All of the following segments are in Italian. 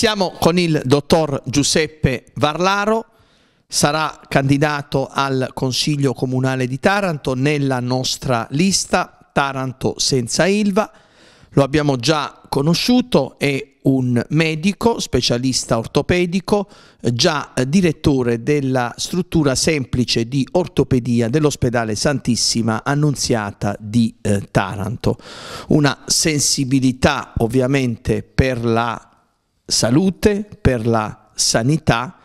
Siamo con il dottor Giuseppe Varlaro, sarà candidato al Consiglio Comunale di Taranto nella nostra lista Taranto senza Ilva. Lo abbiamo già conosciuto, è un medico, specialista ortopedico, già direttore della struttura semplice di ortopedia dell'ospedale Santissima Annunziata di eh, Taranto. Una sensibilità ovviamente per la salute, per la sanità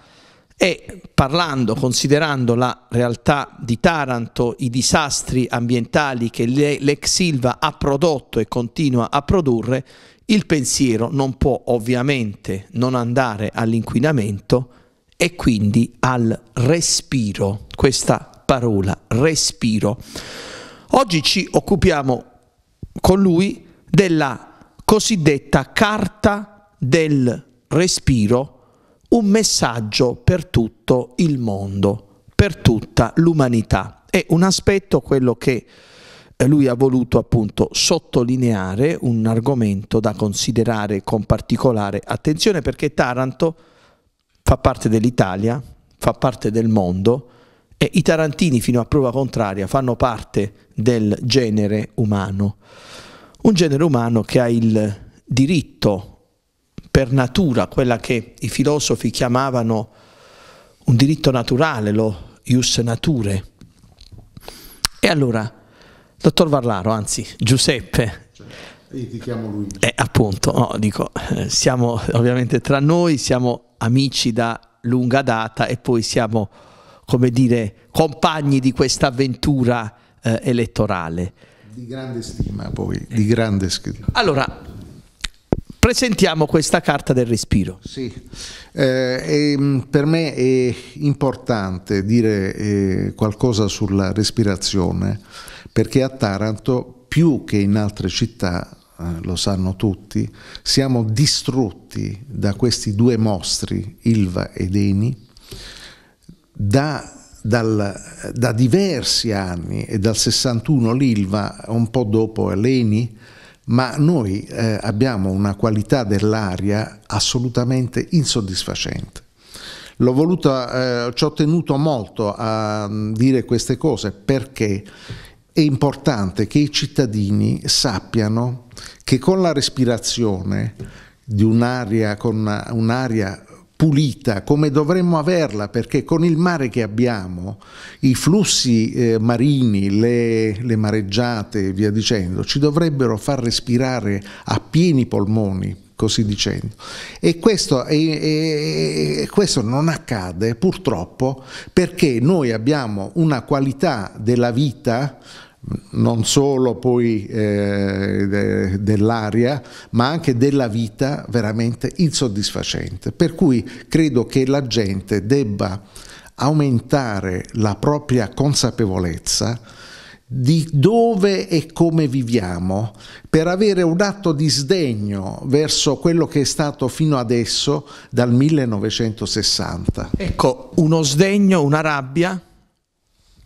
e parlando, considerando la realtà di Taranto, i disastri ambientali che l'ex Silva ha prodotto e continua a produrre, il pensiero non può ovviamente non andare all'inquinamento e quindi al respiro, questa parola, respiro. Oggi ci occupiamo con lui della cosiddetta carta del respiro un messaggio per tutto il mondo, per tutta l'umanità. È un aspetto quello che eh, lui ha voluto appunto sottolineare, un argomento da considerare con particolare attenzione perché Taranto fa parte dell'Italia, fa parte del mondo e i tarantini fino a prova contraria fanno parte del genere umano, un genere umano che ha il diritto per natura, quella che i filosofi chiamavano un diritto naturale, lo ius nature. E allora, dottor Varlaro, anzi Giuseppe, io ti chiamo lui. Eh, appunto, no, dico, eh, siamo ovviamente tra noi, siamo amici da lunga data e poi siamo, come dire, compagni di questa avventura eh, elettorale. Di grande stima poi, di grande stima. Allora, presentiamo questa carta del respiro. Sì, eh, e, mm, per me è importante dire eh, qualcosa sulla respirazione perché a Taranto più che in altre città eh, lo sanno tutti, siamo distrutti da questi due mostri, Ilva ed Eni, da dal, da diversi anni e dal 61 l'Ilva, un po' dopo l'Eni, ma noi eh, abbiamo una qualità dell'aria assolutamente insoddisfacente. L'ho voluta, eh, ci ho tenuto molto a mm, dire queste cose perché è importante che i cittadini sappiano che con la respirazione di un'aria, con un'aria pulita come dovremmo averla perché con il mare che abbiamo i flussi eh, marini, le, le mareggiate e via dicendo ci dovrebbero far respirare a pieni polmoni così dicendo. E questo, e, e questo, non accade purtroppo perché noi abbiamo una qualità della vita non solo poi eh, de, dell'aria, ma anche della vita veramente insoddisfacente. Per cui credo che la gente debba aumentare la propria consapevolezza di dove e come viviamo, per avere un atto di sdegno verso quello che è stato fino adesso dal 1960. Ecco, uno sdegno, una rabbia,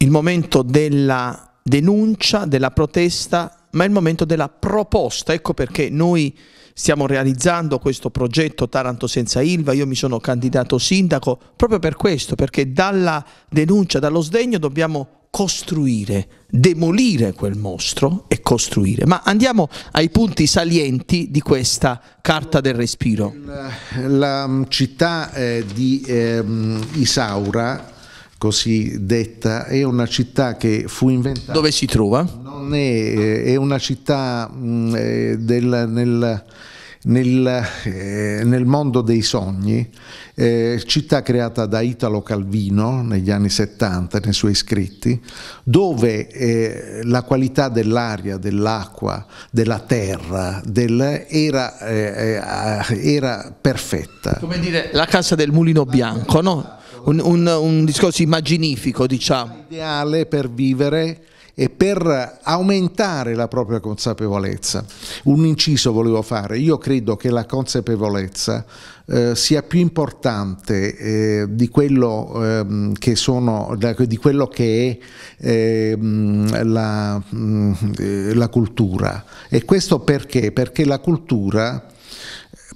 il momento della denuncia, della protesta, ma è il momento della proposta. Ecco perché noi stiamo realizzando questo progetto Taranto senza Ilva, io mi sono candidato sindaco proprio per questo, perché dalla denuncia, dallo sdegno dobbiamo costruire, demolire quel mostro e costruire. Ma andiamo ai punti salienti di questa carta del respiro. La, la città eh, di eh, Isaura cosiddetta, è una città che fu inventata. Dove si trova? Non è, eh, è una città mh, mm, eh, del, nel, nel, eh, nel, mondo dei sogni, eh, città creata da Italo Calvino negli anni 70 nei suoi scritti, dove eh, la qualità dell'aria, dell'acqua, della terra del, era, eh, era, perfetta. Come dire, la casa del mulino bianco, no? un, un, un discorso immaginifico, diciamo. Ideale per vivere e per aumentare la propria consapevolezza. Un inciso volevo fare, io credo che la consapevolezza eh, sia più importante eh, di, quello, ehm, che sono, di, quello, che è ehm, la, mh, mm, la cultura. E questo perché? Perché la cultura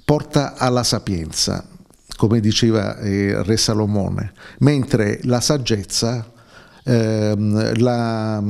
porta alla sapienza come diceva eh, Re Salomone, mentre la saggezza, ehm, la,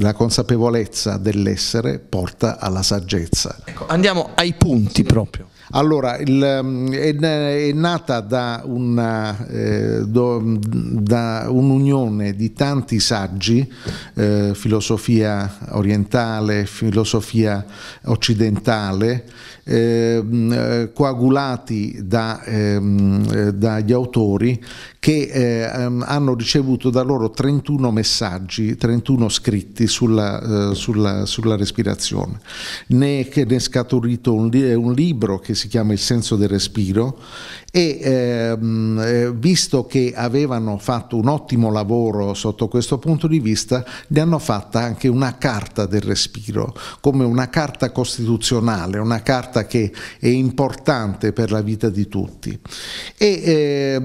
la, consapevolezza dell'essere porta alla saggezza. Ecco, andiamo ai punti proprio. Allora, il, è, è, nata da, una, eh, do, da, un'unione di tanti saggi, eh, filosofia orientale, filosofia occidentale, Ehm, eh, coagulati da, ehm, eh, dagli autori che eh, ehm, hanno ricevuto da loro 31 messaggi, 31 scritti sulla, eh, sulla, sulla respirazione. Ne, è scaturito un, un, libro che si chiama Il senso del respiro e ehm, eh, visto che avevano fatto un ottimo lavoro sotto questo punto di vista, ne hanno fatta anche una carta del respiro, come una carta costituzionale, una carta carta che è importante per la vita di tutti. E,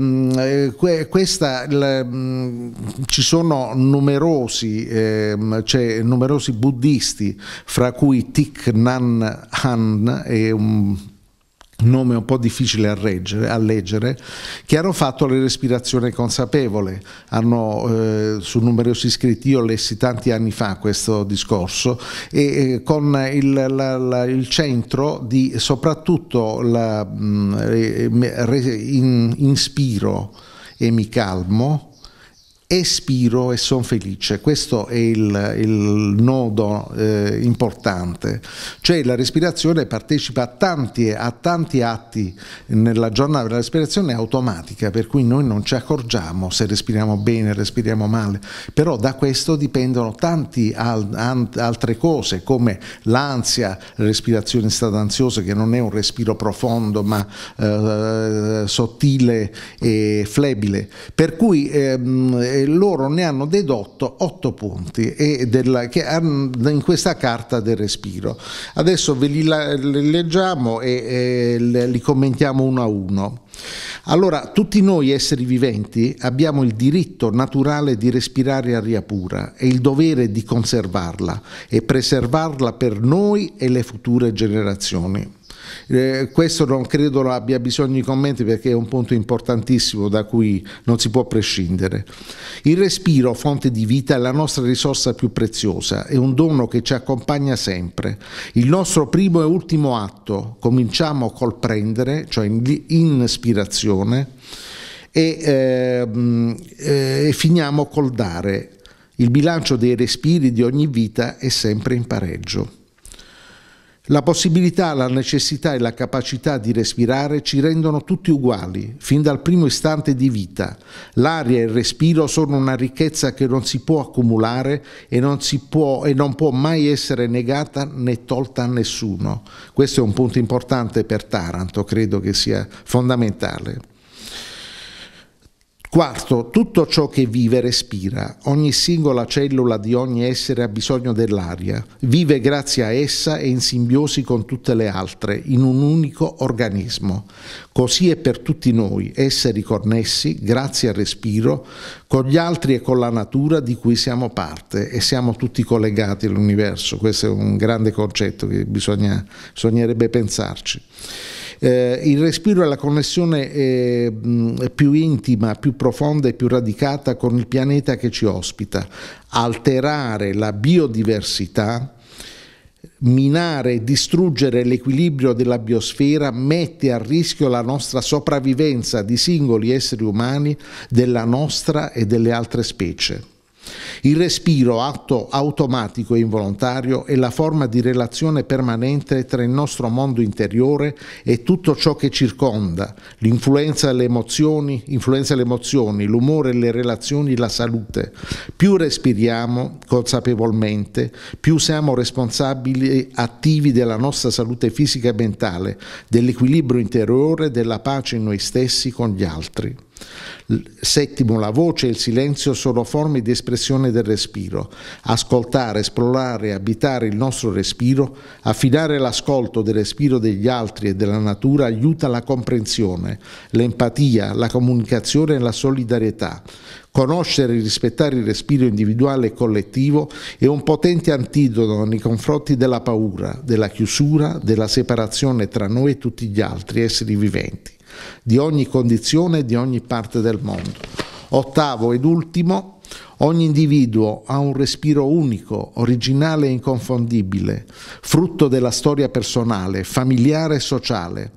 eh, questa, la, mm, ci sono numerosi, eh, cioè, numerosi buddhisti, fra cui Thich Nhat Hanh, è un nome un po' difficile a, reggere, a, leggere, che hanno fatto la respirazione consapevole. Hanno, eh, su numerosi iscritti io lessi tanti anni fa questo discorso e eh, con il, la, la, il, centro di soprattutto la, mh, mm, re, in, inspiro e mi calmo, espiro e sono felice. Questo è il, il nodo eh, importante. Cioè la respirazione partecipa a tanti, a tanti atti nella giornata, la respirazione è automatica, per cui noi non ci accorgiamo se respiriamo bene, respiriamo male, però da questo dipendono tante al, altre cose come l'ansia, la respirazione in stato ansioso che non è un respiro profondo ma eh, sottile e flebile. Per cui ehm, loro ne hanno dedotto otto punti della, che, in questa carta del respiro. Adesso ve li, la, li leggiamo e, e li commentiamo uno a uno. Allora, tutti noi esseri viventi abbiamo il diritto naturale di respirare aria pura e il dovere di conservarla e preservarla per noi e le future generazioni. Eh, questo non credo abbia bisogno di commenti perché è un punto importantissimo da cui non si può prescindere. Il respiro, fonte di vita, è la nostra risorsa più preziosa, è un dono che ci accompagna sempre. Il nostro primo e ultimo atto, cominciamo col prendere, cioè in ispirazione, e, ehm, eh, e finiamo col dare. Il bilancio dei respiri di ogni vita è sempre in pareggio. La possibilità, la necessità e la capacità di respirare ci rendono tutti uguali, fin dal primo istante di vita. L'aria e il respiro sono una ricchezza che non si può accumulare e non, può, e non può mai essere negata né tolta a nessuno. Questo è un punto importante per Taranto, credo che sia fondamentale. Quarto, tutto ciò che vive respira. Ogni singola cellula di ogni essere ha bisogno dell'aria. Vive grazie a essa e in simbiosi con tutte le altre, in un unico organismo. Così è per tutti noi, esseri connessi, grazie al respiro, con gli altri e con la natura di cui siamo parte e siamo tutti collegati all'universo. Questo è un grande concetto che bisogna, bisognerebbe pensarci. Eh, il respiro è la connessione eh, più intima, più profonda e più radicata con il pianeta che ci ospita. Alterare la biodiversità minare e distruggere l'equilibrio della biosfera mette a rischio la nostra sopravvivenza di singoli esseri umani, della nostra e delle altre specie. Il respiro atto automatico e involontario è la forma di relazione permanente tra il nostro mondo interiore e tutto ciò che circonda, l'influenza delle emozioni, influenza le emozioni, l'umore, le relazioni, la salute. Più respiriamo consapevolmente, più siamo responsabili e attivi della nostra salute fisica e mentale, dell'equilibrio interiore, della pace in noi stessi con gli altri. Settimo, la voce e il silenzio sono forme di espressione del respiro. Ascoltare, esplorare, abitare il nostro respiro, affidare l'ascolto del respiro degli altri e della natura aiuta la comprensione, l'empatia, la comunicazione e la solidarietà. Conoscere e rispettare il respiro individuale e collettivo è un potente antidoto nei confronti della paura, della chiusura, della separazione tra noi e tutti gli altri esseri viventi di ogni condizione e di ogni parte del mondo. Ottavo ed ultimo, ogni individuo ha un respiro unico, originale e inconfondibile, frutto della storia personale, familiare e sociale.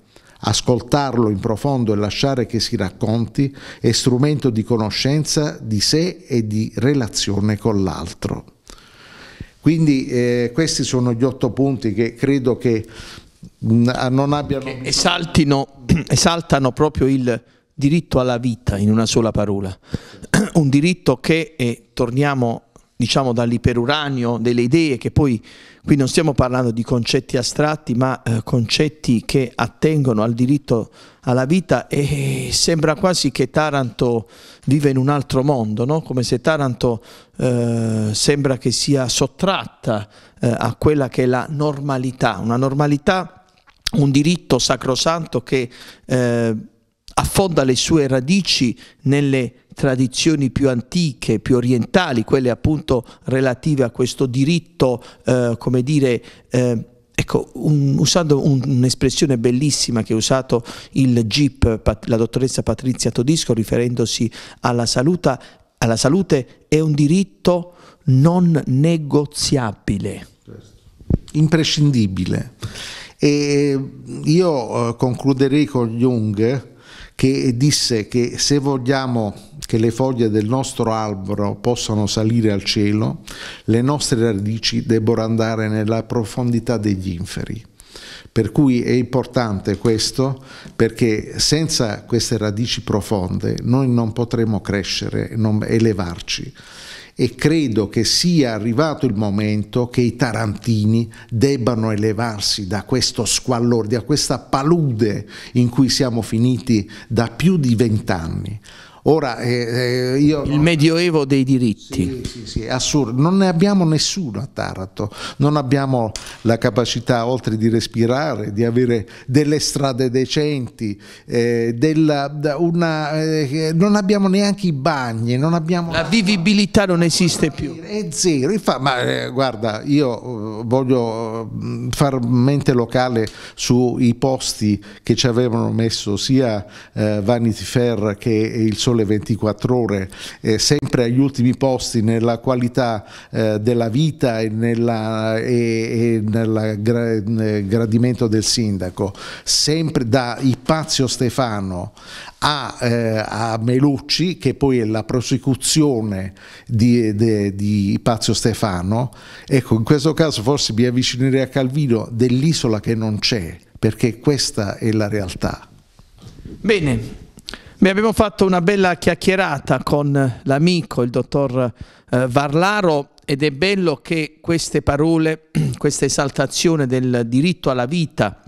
Ascoltarlo in profondo e lasciare che si racconti è strumento di conoscenza di sé e di relazione con l'altro. Quindi eh, questi sono gli otto punti che credo che non abbiano bisogno. Esaltino, esaltano proprio il diritto alla vita in una sola parola, un diritto che, e torniamo diciamo dall'iperuranio delle idee, che poi qui non stiamo parlando di concetti astratti, ma eh, concetti che attengono al diritto alla vita e sembra quasi che Taranto viva in un altro mondo, no? come se Taranto eh, sembra che sia sottratta eh, a quella che è la normalità, una normalità un diritto sacrosanto che eh, affonda le sue radici nelle tradizioni più antiche, più orientali, quelle appunto relative a questo diritto, eh, come dire, eh, Ecco, un, usando un'espressione bellissima che ha usato il GIP, la dottoressa Patrizia Todisco, riferendosi alla, saluta, alla salute, è un diritto non negoziabile. Imprescindibile. E io eh, concluderei con Jung che disse che se vogliamo che le foglie del nostro albero possano salire al cielo, le nostre radici debbono andare nella profondità degli inferi. Per cui è importante questo perché senza queste radici profonde noi non potremo crescere, non elevarci e credo che sia arrivato il momento che i tarantini debbano elevarsi da questo squallore, da questa palude in cui siamo finiti da più di vent'anni. Ora, eh, eh, io... Il medioevo dei diritti. Sì, sì, sì, assurdo. Non ne abbiamo nessuno a Taranto, non abbiamo la capacità oltre di respirare, di avere delle strade decenti, eh, della, una, eh, eh, non abbiamo neanche i bagni, non abbiamo... La vivibilità non esiste più. È zero, Infa, ma eh, guarda, io voglio mm, far mente locale sui posti che ci avevano messo sia Vanity Fair che il Sole le 24 ore, eh, sempre agli ultimi posti nella qualità eh, della vita e nel gra, gradimento del sindaco, sempre da Ipazio Stefano a, eh, a, Melucci, che poi è la prosecuzione di, de, di Pazio Stefano, ecco, in questo caso forse mi avvicinerei a Calvino dell'isola che non c'è, perché questa è la realtà. Bene, mi abbiamo fatto una bella chiacchierata con l'amico, il dottor eh, Varlaro, ed è bello che queste parole, questa esaltazione del diritto alla vita,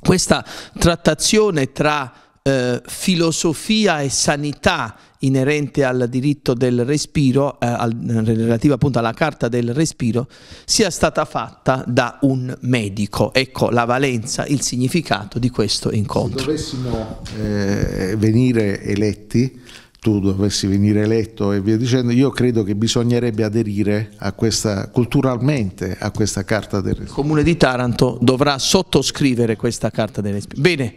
questa trattazione tra eh, filosofia e sanità inerente al diritto del respiro, eh, al, relativa appunto alla carta del respiro, sia stata fatta da un medico. Ecco la valenza, il significato di questo incontro. Se dovessimo eh, venire eletti, tu dovessi venire eletto e via dicendo, io credo che bisognerebbe aderire a questa, culturalmente a questa carta del respiro. Il comune di Taranto dovrà sottoscrivere questa carta del respiro. Bene.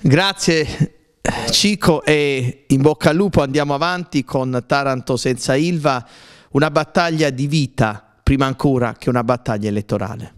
Grazie Cico e in bocca al lupo andiamo avanti con Taranto senza Ilva, una battaglia di vita prima ancora che una battaglia elettorale.